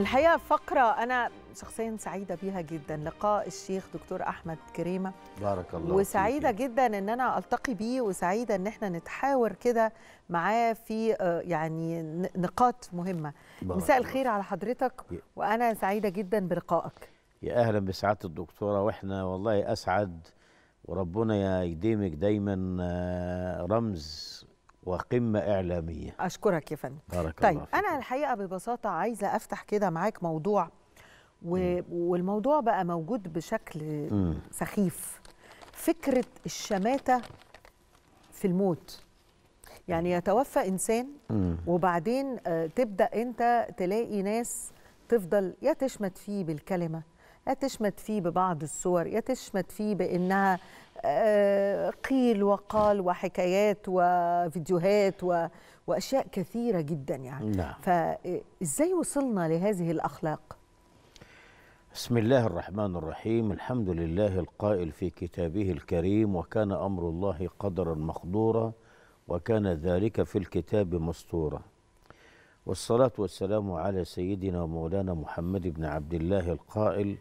الحقيقه فقره انا شخصيا سعيده بيها جدا لقاء الشيخ دكتور احمد كريمه بارك الله وسعيده فيك. جدا ان انا التقي بيه وسعيده ان احنا نتحاور كده معاه في آه، يعني نقاط مهمه مساء الخير على حضرتك وانا سعيده جدا بلقائك يا اهلا بسعاده الدكتوره واحنا والله اسعد وربنا يديمك دايما آه، رمز وقمة إعلامية أشكرك يا فندم بارك طيب الله فيك. أنا الحقيقة ببساطة عايزة أفتح كده معاك موضوع و... والموضوع بقى موجود بشكل م. سخيف فكرة الشماتة في الموت يعني يتوفى إنسان م. وبعدين آه، تبدأ أنت تلاقي ناس تفضل يا تشمت فيه بالكلمة لا تشمت فيه ببعض الصور يا تشمت فيه بانها آه، قيل وقال وحكايات وفيديوهات و... واشياء كثيره جدا يعني نعم. فازاي وصلنا لهذه الاخلاق بسم الله الرحمن الرحيم الحمد لله القائل في كتابه الكريم وكان امر الله قدرا مقدورا وكان ذلك في الكتاب مستورا والصلاه والسلام على سيدنا ومولانا محمد بن عبد الله القائل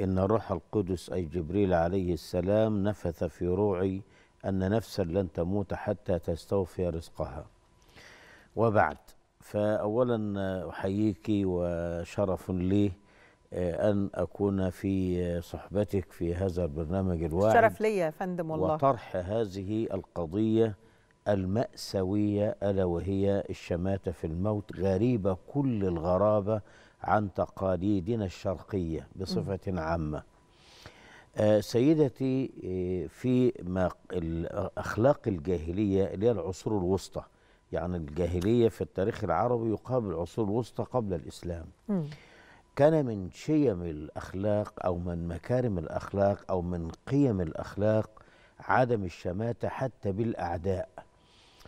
إن روح القدس أي جبريل عليه السلام نفث في روعي أن نفسا لن تموت حتى تستوفي رزقها وبعد فأولا أحييك وشرف لي آه، أن أكون في صحبتك في هذا البرنامج الواعي شرف لي يا فندم والله وطرح هذه القضية المأساوية ألا وهي الشماتة في الموت غريبة كل الغرابة عن تقاليدنا الشرقية بصفة عامة آه، سيدتي آه، في ما أخلاق الجاهلية اللي هي العصور الوسطى يعني الجاهلية في التاريخ العربي يقابل العصور الوسطى قبل الإسلام م. كان من شيم الأخلاق أو من مكارم الأخلاق أو من قيم الأخلاق عدم الشماتة حتى بالأعداء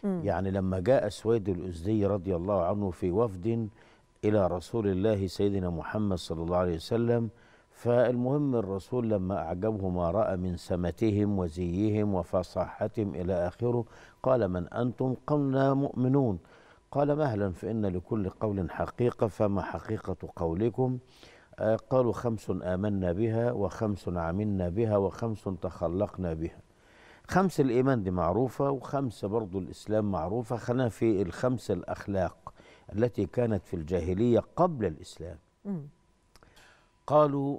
م. يعني لما جاء سويد الأزدي رضي الله عنه في وفد إلى رسول الله سيدنا محمد صلى الله عليه وسلم فالمهم الرسول لما أعجبه ما رأى من سمتهم وزيهم وفصاحتهم إلى آخره قال من أنتم قلنا مؤمنون قال مهلا فإن لكل قول حقيقة فما حقيقة قولكم آه، قالوا خمس آمنا بها وخمس عملنا بها وخمس تخلقنا بها خمس الإيمان دي معروفة وخمس برضو الإسلام معروفة خلينا في الخمس الأخلاق التي كانت في الجاهلية قبل الإسلام قالوا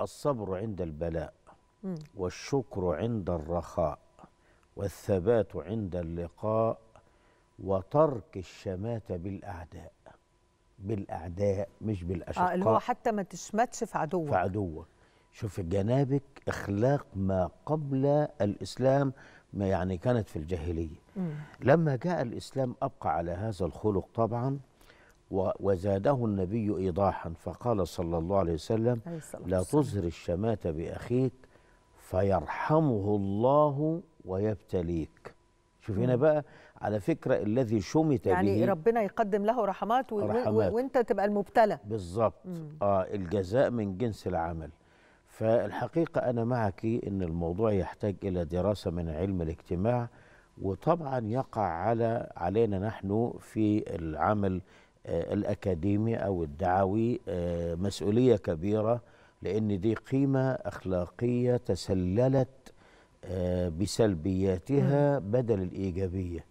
الصبر عند البلاء والشكر عند الرخاء والثبات عند اللقاء وترك الشماتة بالأعداء بالأعداء مش بالأشقاء آه اللي هو حتى ما تشمتش في عدوك في عدوك شوف جنابك اخلاق ما قبل الاسلام ما يعني كانت في الجاهليه مم. لما جاء الاسلام ابقى على هذا الخلق طبعا وزاده النبي إيضاحا فقال صلى الله عليه وسلم لا تظهر الشماتة بأخيك فيرحمه الله ويبتليك شوف هنا بقى على فكرة الذي شمت يعني به يعني ربنا يقدم له رحمات, رحمات. وانت تبقى المبتلى بالظبط آه الجزاء من جنس العمل فالحقيقة أنا معك أن الموضوع يحتاج إلى دراسة من علم الاجتماع وطبعا يقع على علينا نحن في العمل آه، الأكاديمي أو الدعوي آه، مسؤولية كبيرة لأن دي قيمة أخلاقية تسللت آه، بسلبياتها بدل الإيجابية